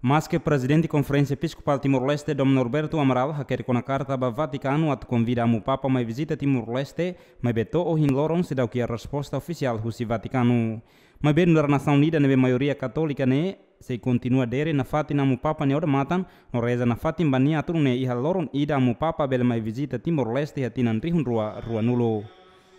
Mas que presidente da Conferência Episcopal Timor-Leste, Dom Norberto Amaral, ha quer conacarta Vatikanu Vaticano at convida mu Papa mai visita Timor-Leste, mai beto ohin hin loron se dau que resposta oficial husi Vaticano. Mai ben da Nação Unida nebe maioria católica ne, se continua dere na fati fatina mu Papa ne ora matan, no reza na fati bania turne iha loro ida mu Papa bel mai visita Timor-Leste hatinan rihun rua rua nulo.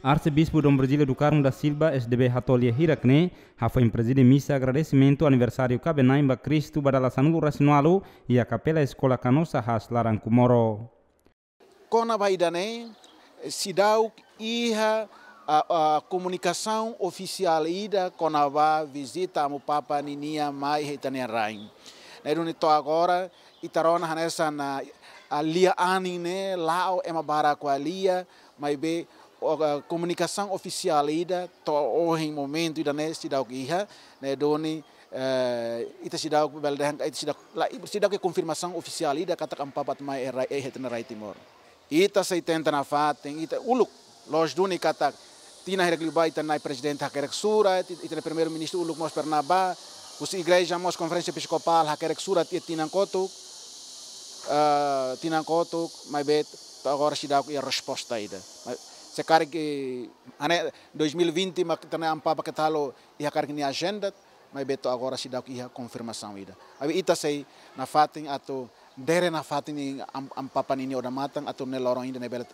Arcebispo Dom Brasília do Carmo da Silva, SDB Ratolia Hiracne, foi em presídio missa agradecimento aniversário Cabenaimba Cristo Badalasanulo Racinualo e a Capela Escola Canosa Has Larankumoro. Kona Baidane, Sidau, Iha, a, a, comunicação oficial ida Conavá visita o Papa Ninia Mai Reitania Rain. Neruni to agora itarona hanessa na alia anine lao ema bara kwa alia mai be komunikasi ofisial ida to ohin momento ida ne sidak iha ne né, doni uh, ita sidak beldehan ita sidak la sidak é confirmação ofisial ida kata kampapat mai erai eh, eh, het na rai timor ita sei tenta na faten ita uluk loj duni kata tina herek liba ita nai presidente hakerek sura ita ne primeiro ministro uluk mos pernaba os igreja mos conferência episcopal hakerek sura ita tinan kotuk uh, tinan kotuk mai bet agora sidak ia é resposta ida Sekar que ane 2020 mas mak tana ampa pa ketalo ia kar ni agenda mas beto agora se dá que ia confirmação ida. Abi ita sei na fatin ato dere na fatin ni ampa pa nini oda matang ato ne lorong ida ne belet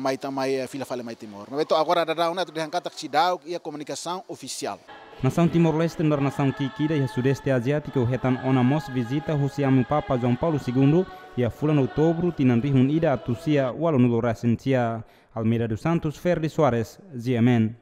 mai tamai fila fale mai timor. Mas beto agora da tu ato dehangkata se dá ia comunicação oficial. Nação Timor-Leste da nação Kikida e a Sudeste Asiático retam ona mos visita Husiamu Papa João Paulo II e a fulan outubro tinandihun ida a Tucia o aluno recentia. Almeida dos Santos, Ferdi Soares, Ziemen.